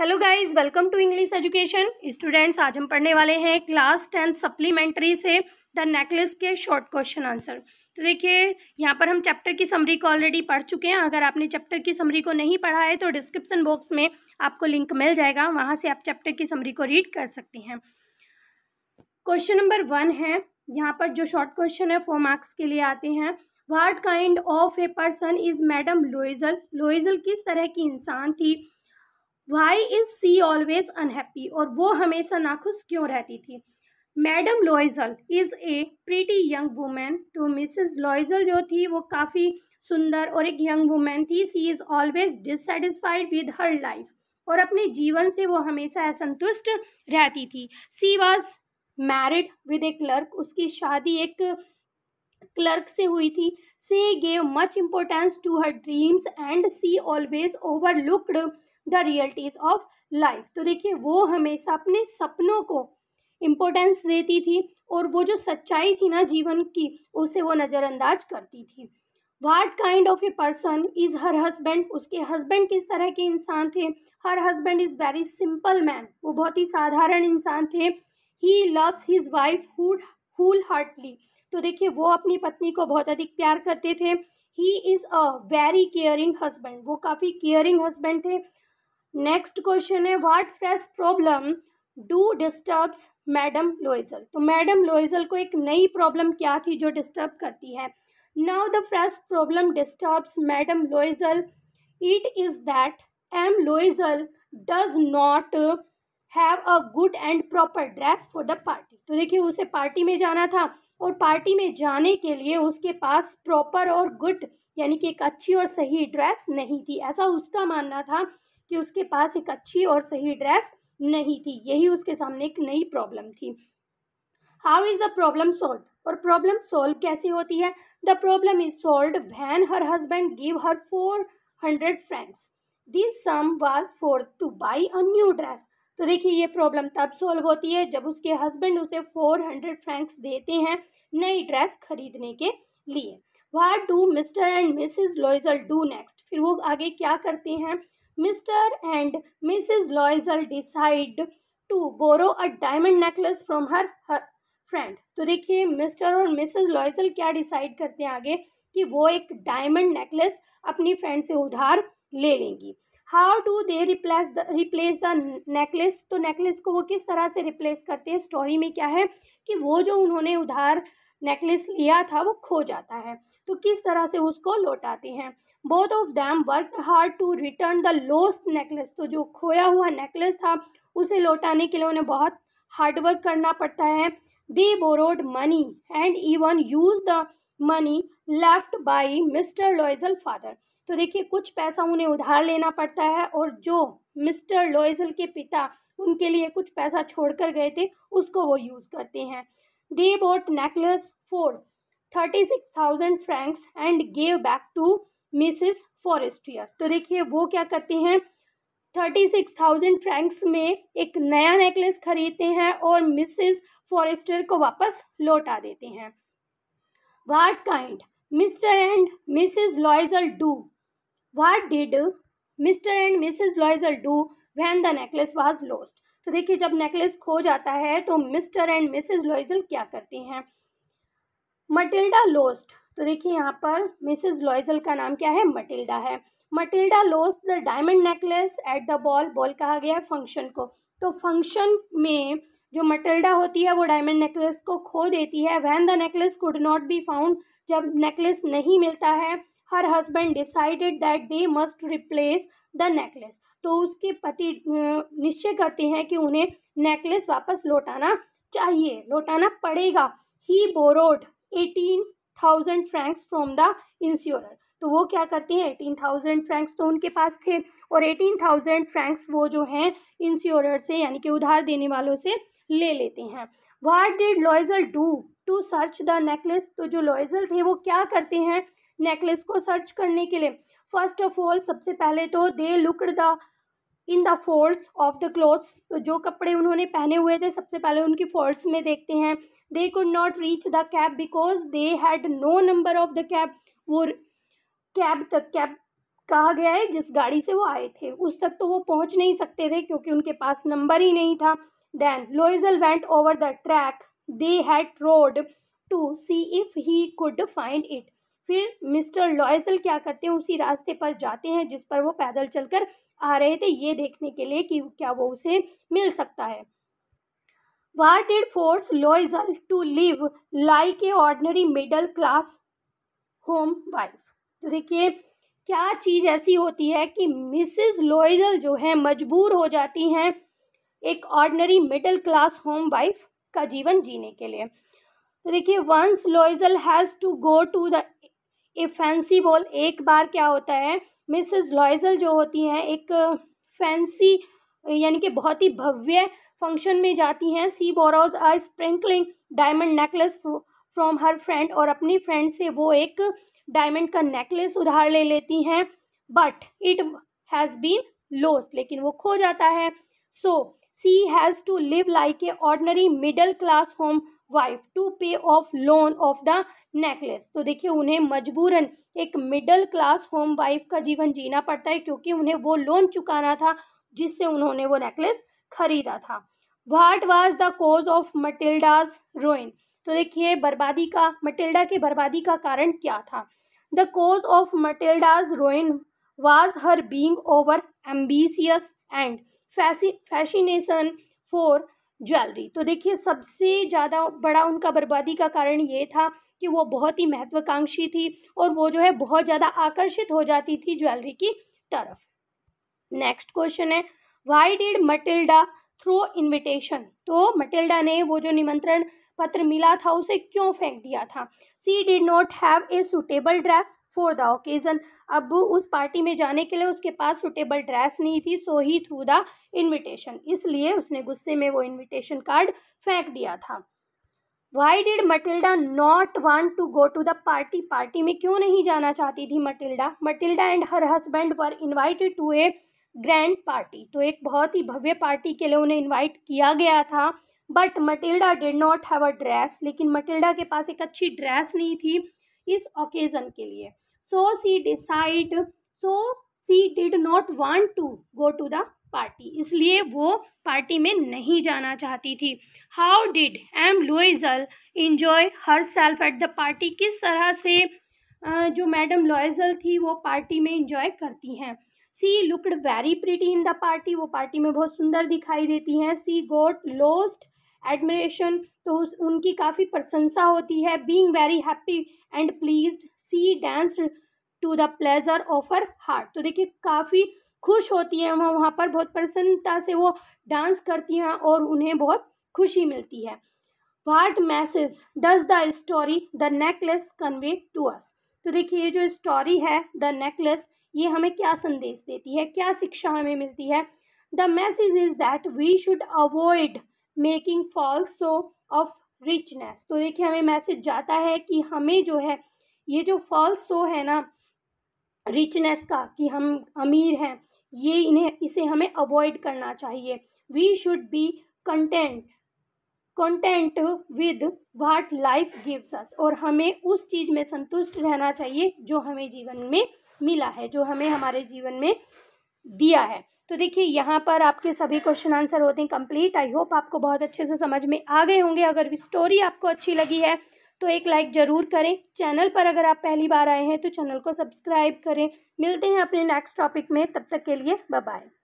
Hello guys welcome to English education students आज हम पढ़ने वाले हैं क्लास टेंथ सप्लीमेंट्री से द नेकलेस के शॉर्ट क्वेश्चन आंसर तो देखिए यहाँ पर हम चैप्टर की समरी को ऑलरेडी पढ़ चुके हैं अगर आपने चैप्टर की समरी को नहीं पढ़ा है तो डिस्क्रिप्शन बॉक्स में आपको लिंक मिल जाएगा वहाँ से आप चैप्टर की समरी को रीड कर सकते हैं क्वेश्चन नंबर वन है यहाँ पर जो शॉर्ट क्वेश्चन है फोर मार्क्स के लिए आते हैं what kind of a person is madam Loisel Loisel किस तरह की इंसान थी why is she always unhappy और वो हमेशा नाखुश क्यों रहती थी madam Loisel is a pretty young woman तो मिसेस लॉइजल जो थी वो काफ़ी सुंदर और एक यंग वूमेन थी she is always dissatisfied with her life और अपने जीवन से वो हमेशा असंतुष्ट रहती थी she was married with a clerk उसकी शादी एक क्लर्क से हुई थी she gave much importance to her dreams and she always over overlooked the realities of life तो देखिए वो हमेशा अपने सपनों को इम्पोर्टेंस देती थी और वो जो सच्चाई थी ना जीवन की उसे वो नज़रअंदाज करती थी what kind of a person is her husband उसके हस्बैंड किस तरह के इंसान थे her husband is very simple man वो बहुत ही साधारण इंसान थे he loves his wife wholeheartedly तो देखिए वो अपनी पत्नी को बहुत अधिक प्यार करते थे he is a very caring husband वो काफ़ी केयरिंग हस्बैंड थे नेक्स्ट क्वेश्चन है what fresh problem do disturbs madam Loisel तो मैडम लोइजल को एक नई प्रॉब्लम क्या थी जो डिस्टर्ब करती है now the fresh problem disturbs madam Loisel it is that M Loisel does not have a good and proper dress for the party तो देखिए उसे पार्टी में जाना था और पार्टी में जाने के लिए उसके पास प्रॉपर और गुड यानी कि एक अच्छी और सही ड्रेस नहीं थी ऐसा उसका मानना था कि उसके पास एक अच्छी और सही ड्रेस नहीं थी यही उसके सामने एक नई प्रॉब्लम थी how is the problem solve और प्रॉब्लम सॉल्व कैसी होती है the problem is solve when her husband give her four hundred francs this sum was for to buy a new dress तो देखिए ये प्रॉब्लम तब सॉल्व होती है जब उसके हस्बैंड उसे फोर हंड्रेड फ्रेंक्स देते हैं नई ड्रेस खरीदने के लिए what do Mr and Mrs Loisel do next फिर वो आगे क्या करते हैं Mr. and Mrs. Loisel decide to borrow a diamond necklace from her, her friend. तो देखिए मिस्टर और मिसेस लॉयजल क्या डिसाइड करते हैं आगे कि वो एक डायमंड नेकलेस अपनी फ्रेंड से उधार ले लेंगी how do they replace the replace the necklace तो नेकलेस को वो किस तरह से रिप्लेस करते हैं स्टोरी में क्या है कि वो जो उन्होंने उधार नेकलेस लिया था वो खो जाता है तो किस तरह से उसको लौटाते हैं both of them work hard to return the lost necklace तो जो खोया हुआ नेकलेस था उसे लौटाने के लिए उन्हें बहुत हार्डवर्क करना पड़ता है they borrowed money and even use the money left by Mr Loisel father तो देखिए कुछ पैसा उन्हें उधार लेना पड़ता है और जो मिस्टर लॉयजल के पिता उनके लिए कुछ पैसा छोड़कर गए थे उसको वो यूज़ करते हैं they bought necklace for thirty six thousand francs and gave back to Mrs Forestier तो देखिए वो क्या करती हैं थर्टी सिक्स थाउजेंड फ्रैंक्स में एक नया नेकलेस खरीदते हैं और मिसिस फॉरेस्टर को वापस लौटा देते हैं what kind Mr and Mrs Loisel do what did Mr and Mrs Loisel do when the necklace was lost तो देखिए जब नेकलेस खो जाता है तो मिस्टर एंड मिसेज लॉयजल क्या करते हैं मटिल्डा लॉस्ट तो देखिए यहाँ पर मिसेज लॉइजल का नाम क्या है मटिल्डा है Matilda lost the diamond necklace at the ball ball कहा गया है फंक्शन को तो फंक्शन में जो मटिल्डा होती है वो डायमंड नेकलेस को खो देती है when the necklace could not be found जब नेकलेस नहीं मिलता है her husband decided that they must replace the necklace तो उसके पति निश्चय करते हैं कि उन्हें नेकलेस वापस लौटाना चाहिए लौटाना पड़ेगा ही borrowed eighteen thousand francs from the insurer तो वो क्या करते हैं एटीन थाउजेंड फ्रैंक्स तो उनके पास थे और एटीन थाउजेंड फ्रैंक्स वो जो हैं इंश्योरर से यानी कि उधार देने वालों से ले लेते हैं what did Loisel do to search the necklace तो जो लॉयजल थे वो क्या करते हैं नेकलेस को सर्च करने के लिए फर्स्ट ऑफ ऑल सबसे पहले तो they looked the in the folds of the clothes तो जो कपड़े उन्होंने पहने हुए थे सबसे पहले उनकी फोल्ड्स में देखते हैं they could not reach the cab because they had no number of the cab वो कैब तक कैब कहा गया है जिस गाड़ी से वो आए थे उस तक तो वो पहुंच नहीं सकते थे क्योंकि उनके पास नंबर ही नहीं था then Loisel went over the track they had rode to see if he could find it फिर मिस्टर लॉयसल क्या करते हैं उसी रास्ते पर जाते हैं जिस पर वो पैदल चलकर आ रहे थे ये देखने के लिए कि क्या वो उसे मिल सकता है what did force Loisel to live like a ordinary middle class home wife तो देखिए क्या चीज़ ऐसी होती है कि मिसेस लॉयजल जो है मजबूर हो जाती हैं एक ordinary middle class home wife का जीवन जीने के लिए तो देखिए once Loisel has to go to the a fancy ball एक बार क्या होता है मिसेस लॉयजल जो होती हैं एक फैंसी यानी कि बहुत ही भव्य फंक्शन में जाती हैं she borrows a sprinkling diamond necklace from her friend और अपनी फ्रेंड से वो एक डायमंड का नेकलेस उधार ले लेती हैं but it has been lost लेकिन वो खो जाता है so she has to live like a ordinary middle class home wife to pay off loan of the necklace तो देखिए उन्हें मजबूरन एक मिडिल क्लास होम वाइफ का जीवन जीना पड़ता है क्योंकि उन्हें वो लोन चुकाना था जिससे उन्होंने वो नेकलेस खरीदा था what was the cause of Matilda's ruin तो देखिए बर्बादी का मटिल्डा की बर्बादी का कारण क्या था the cause of Matilda's ruin was her being over ambitious and fascination for jewellery तो देखिए सबसे ज़्यादा बड़ा उनका बर्बादी का कारण ये था कि वो बहुत ही महत्वाकांक्षी थी और वो जो है बहुत ज़्यादा आकर्षित हो जाती थी ज्वेलरी की तरफ नेक्स्ट क्वेश्चन है why did Matilda throw invitation तो मटिल्डा ने वो जो निमंत्रण पत्र मिला था उसे क्यों फेंक दिया था she did not have a suitable dress for the occasion अब उस पार्टी में जाने के लिए उसके पास सुटेबल ड्रेस नहीं थी so he threw the invitation इसलिए उसने गुस्से में वो इन्विटेशन कार्ड फेंक दिया था why did Matilda not want to go to the party party में क्यों नहीं जाना चाहती थी Matilda Matilda and her husband were invited to a grand party तो एक बहुत ही भव्य पार्टी के लिए उन्हें इन्वाइट किया गया था but Matilda did not have a dress लेकिन मटिल्डा के पास एक अच्छी ड्रेस नहीं थी इस ओकेज़न के लिए so she decide so she did not want to go to the party इसलिए वो पार्टी में नहीं जाना चाहती थी how did M Loisel enjoy herself at the party किस तरह से जो मैडम लोइजल थी वो पार्टी में इंजॉय करती हैं she looked very pretty in the party वो पार्टी में बहुत सुंदर दिखाई देती हैं सी गोट लोस्ट एडमरेशन तो उनकी काफ़ी प्रशंसा होती है being very happy and please she dance to the pleasure of her heart तो देखिए काफ़ी खुश होती हैं वह वहाँ पर बहुत प्रसन्नता से वो डांस करती हैं और उन्हें बहुत खुशी मिलती है what message does the story the necklace convey to us तो देखिए ये जो स्टोरी है द नेकलेस ये हमें क्या संदेश देती है क्या शिक्षा हमें मिलती है the message is that we should avoid making false show of richness तो देखिए हमें मैसेज जाता है कि हमें जो है ये जो फॉल्स सो है ना रिचनेस का कि हम अमीर हैं ये इन्हें इसे हमें अवॉइड करना चाहिए we should be content content with what life gives us और हमें उस चीज़ में संतुष्ट रहना चाहिए जो हमें जीवन में मिला है जो हमें हमारे जीवन में दिया है तो देखिए यहाँ पर आपके सभी क्वेश्चन आंसर होते हैं कंप्लीट आई होप आपको बहुत अच्छे से समझ में आ गए होंगे अगर स्टोरी आपको अच्छी लगी है तो एक लाइक ज़रूर करें चैनल पर अगर आप पहली बार आए हैं तो चैनल को सब्सक्राइब करें मिलते हैं अपने नेक्स्ट टॉपिक में तब तक के लिए बाय